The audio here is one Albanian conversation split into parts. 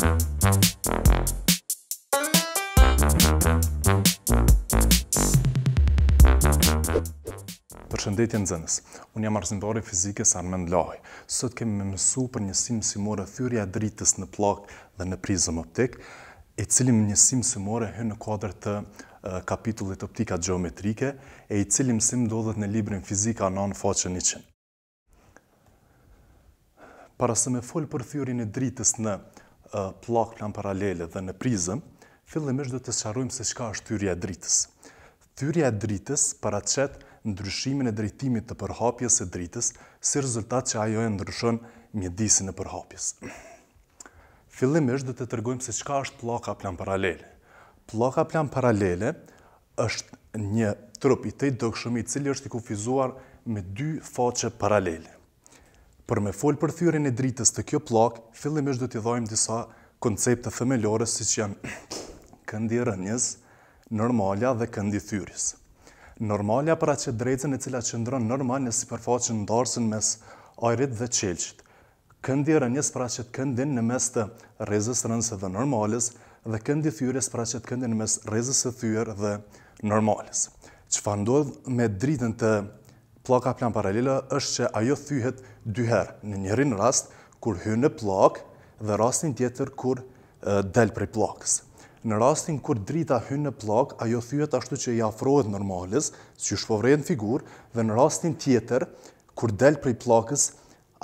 Përshëndetje në zënës. Unë jam arzimbari fizikës Armen Lahi. Sot kemi me mësu për njësim si mora thyrja dritës në plak dhe në prizëm optik, e cilim njësim si mora hynë në kuadrë të kapitullit optika geometrike, e i cilim si dodhët në librin fizika në anë faqën i qënë. Para se me folë për thyrin e dritës në plak plan paralele dhe në prizëm, fillimisht do të sqarojmë se çka është thyrja e dritës. Thyrja e dritës paraqet ndryshimin e drejtimit të përhapjes së dritës si rezultat që ajo e ndryshon mjedisin e përhapjes. Fillimisht do të tërgojmë se çka është pllaka plan paralele. Pllaka plan paralele është një trup i tetë dukshëm i cili është i kufizuar me dy faqe paralele. Për me folë për thyrin e dritës të kjo plak, fillim është do t'i dhojmë disa koncepte themelore si që janë këndi rënjës, normalja dhe këndi thyris. Normalja pra që drejtën e cila qëndron normal në si përfaqën ndarësën mes ajrit dhe qelqit. Këndi rënjës pra që të këndin në mes të rezës rënjës dhe normalis dhe këndi thyris pra që të këndin në mes rezës e thyr dhe normalis. Që fa ndodh me dritën të plaka plan paralela është që ajo thyhet dyher në njërin rast kur hynë në plak dhe rastin tjetër kur del prej plakës. Në rastin kur drita hynë në plak, ajo thyhet ashtu që i afrohet normalis, që shfovrejnë në figur, dhe në rastin tjetër kur del prej plakës,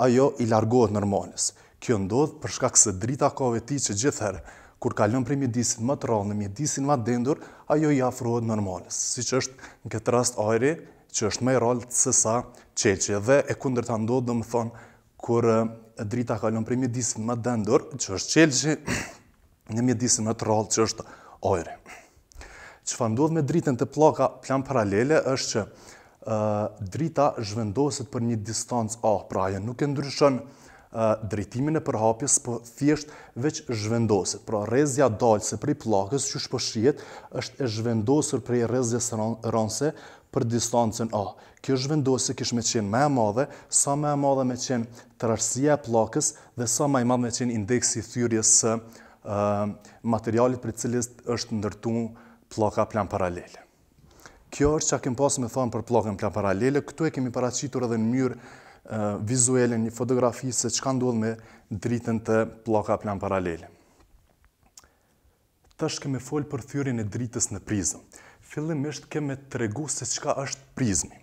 ajo i largohet normalis. Kjo ndodhë përshkak se drita ka veti që gjithherë, Kur kalon për mjedisin më të rallë, në mjedisin më të dendur, ajo i afrohet normalës, si që është në këtë rast ajri që është më e të se sa dhe e të ndodhë, dhe më thonë, kur drita kalon prej mjedisit më dendur, që është çelçi, në mjedisin më të rallë që është Që Çfarë ndodh me dritën të pllaka plan paralele është që ë drita zhvendoset për një distancë A, pra nuk e ndryshon dritimin drejtimin e përhapjes, po thjesht veç zhvendoset. Pra rrezja dalse prej pllakës që po shpo është e zhvendosur prej rrezjes rënëse, për distancën A. Ah, kjo është vendosur se kish më qenë më e madhe, sa më e madhe më të qenë tërësia e pllakës dhe sa më i madh më qenë indeksi i thyrjes së uh, materialit për të cilës është ndërtu pllaka plan paralele. Kjo është çka kemi pasë me thonë për pllakën plan paralele, këtu e kemi paraqitur edhe në mjërë uh, vizuale një fotografi se çka ndodh me dritën të pllaka plan paralele. Tash kemi fol për thyrjen e dritës në prizëm fillimisht keme të regu se qka është prizmi.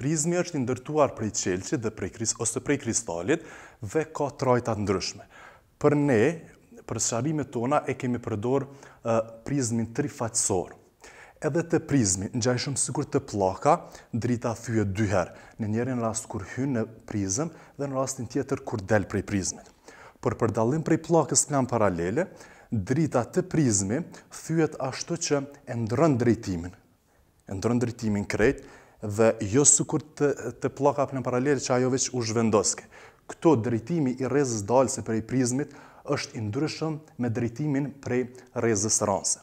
Prizmi është ndërtuar prej qelqit dhe prej, ose prej kristalit dhe ka trajta ndryshme. Për ne, për shabime tona, e kemi përdor prizmin trifatësor. Edhe të prizmi, në gjajshëm sikur të plaka, drita thyë dyher, në njerën rast kur hynë në prizm dhe në rastin tjetër kur del prej prizmit. Por për dalim prej plakës në paralele, drita të prizmi, thyet ashtu që e ndrën drejtimin, e ndrën drejtimin krejt, dhe jo së kur të, të plaka për në paralel që ajo veç u zhvendoske. Këto drejtimi i rezës dalëse për i prizmit, është i ndryshëm me drejtimin për i rezës rënse.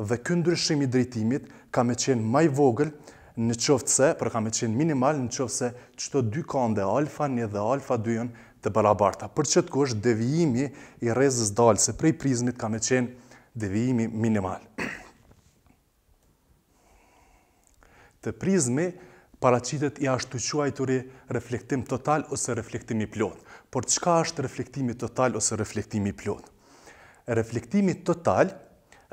Dhe këndryshimi drejtimit ka me qenë maj vogël, në qoftë se, për ka me qenë minimal, në qoftë se qëto dy kande, alfa një dhe alfa dyën, të barabarta. Për qëtë kush, devijimi i rezës dalë, se prej prizmit ka me qenë devijimi minimal. Të prizmi paracitet i ashtu quajturi reflektim total ose reflektimi plot. Por qka është reflektimi total ose reflektimi plot? Reflektimi total,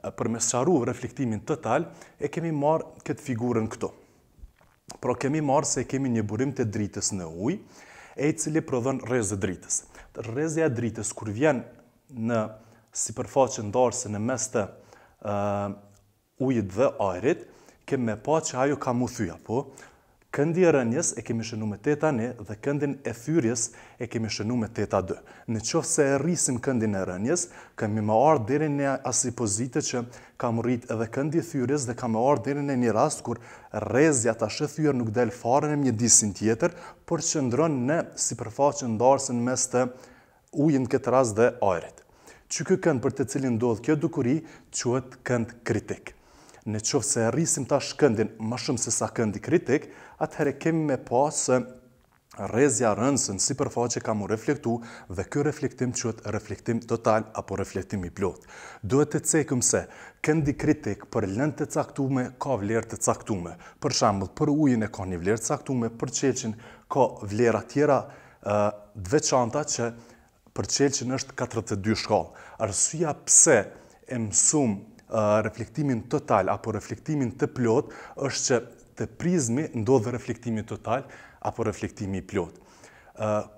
për me sharu reflektimin total, e kemi marë këtë figurën këto. Pro kemi marë se kemi një burim të dritës në ujë, e cili prodhon rrezë dritës. Rrezëja dritës, kur vjen në si përfaqë ndarëse në mes të ujit dhe ajrit, kemë me pa që ajo ka mu thuja, po, këndi e rënjes e kemi shënu me teta ne dhe këndin e fyrjes e kemi shënu me teta dë. Në qofë se e rrisim këndin e rënjes, kemi më ardhë dherën një asipozite që kam rrit edhe këndi e fyrjes dhe kam më ardhë dherën në një rast kur rezja të ashe fyrë nuk delë farën e mjë disin tjetër, por që ndronë në si përfaqën ndarësën mes të ujën këtë rast dhe ajrit. Që kë kënd për të cilin dodhë kjo dukuri, quhet kënd kritikë. Në qovë se rrisim ta shkëndin më shumë se sa këndi kritik, atëherë kemi me pasë rezja rëndësën si përfaqe ka mu reflektu dhe kjo reflektim qëtë reflektim total apo reflektim i plot. Duhet të cekëm se këndi kritik për lënd të caktume ka vlerë të caktume. Për shambull, për ujën e ka një vlerë të caktume, për qelqin ka vlera tjera qanta që për qelqin është 42 shkallë. Arsua pse e mësum reflektimin total apo reflektimin të plot është që të prizmi ndodhë reflektimi total apo reflektimi i plot.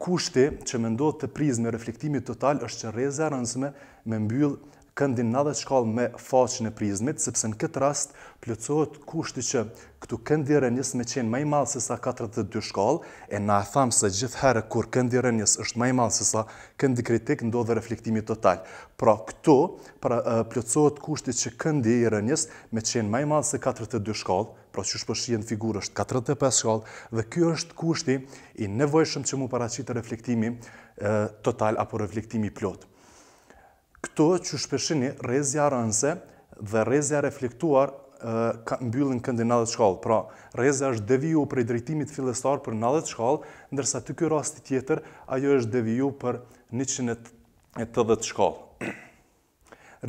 Kushti që me ndodhë të prizmi reflektimi total është që reze rëndësme me mbyllë këndin 90 shkallë me faqën e prizmit, sepse në këtë rast plëcohet kushti që këtu këndi rënjës me qenë maj malë se sa 42 shkallë, e na e thamë se gjithë herë kur këndi rënjës është maj malë se sa këndi kritik, ndodhe reflektimi total. Pra këtu pra, plëcohet kushti që këndi i rënjës me qenë maj malë se 42 shkallë, pra që po shpëshia figurë është 45 shkallë, dhe kjo është kushti i nevojshëm që mu paracitë reflektimi total apo reflektimi plotë këto që shpeshini rezja rënse dhe rezja reflektuar ka mbyllin këndi në shkallë. Pra, rezja është deviju për i drejtimit filestar për 90 shkallë, ndërsa të kjo rasti tjetër, ajo është deviju për 180 shkallë.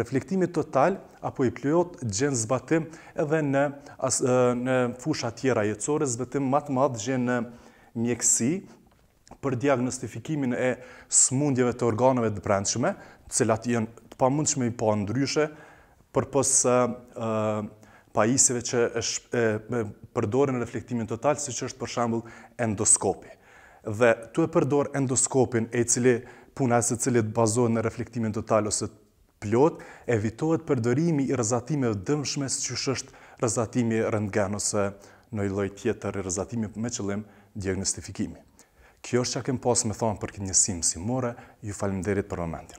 Reflektimi total apo i plëjot gjenë zbatim edhe në, në fusha tjera jetësore, zbatim matë madhë gjenë në mjekësi, për diagnostifikimin e smundjeve të organeve të brendshme, cilat jenë të pa mundshme i pa po ndryshe, për posë pa isive që përdorin reflektimin total, si që është për shambull endoskopi. Dhe tu e përdor endoskopin e cili puna e se cilit bazohet në reflektimin total ose të plot, evitohet përdorimi i rëzatime dhe dëmshme si që është rëzatimi rëndgen ose në i loj tjetër i rëzatimi me qëllim diagnostifikimi. Kjo është që kemë posë me thonë për këtë njësimë si more, ju falim për momentin.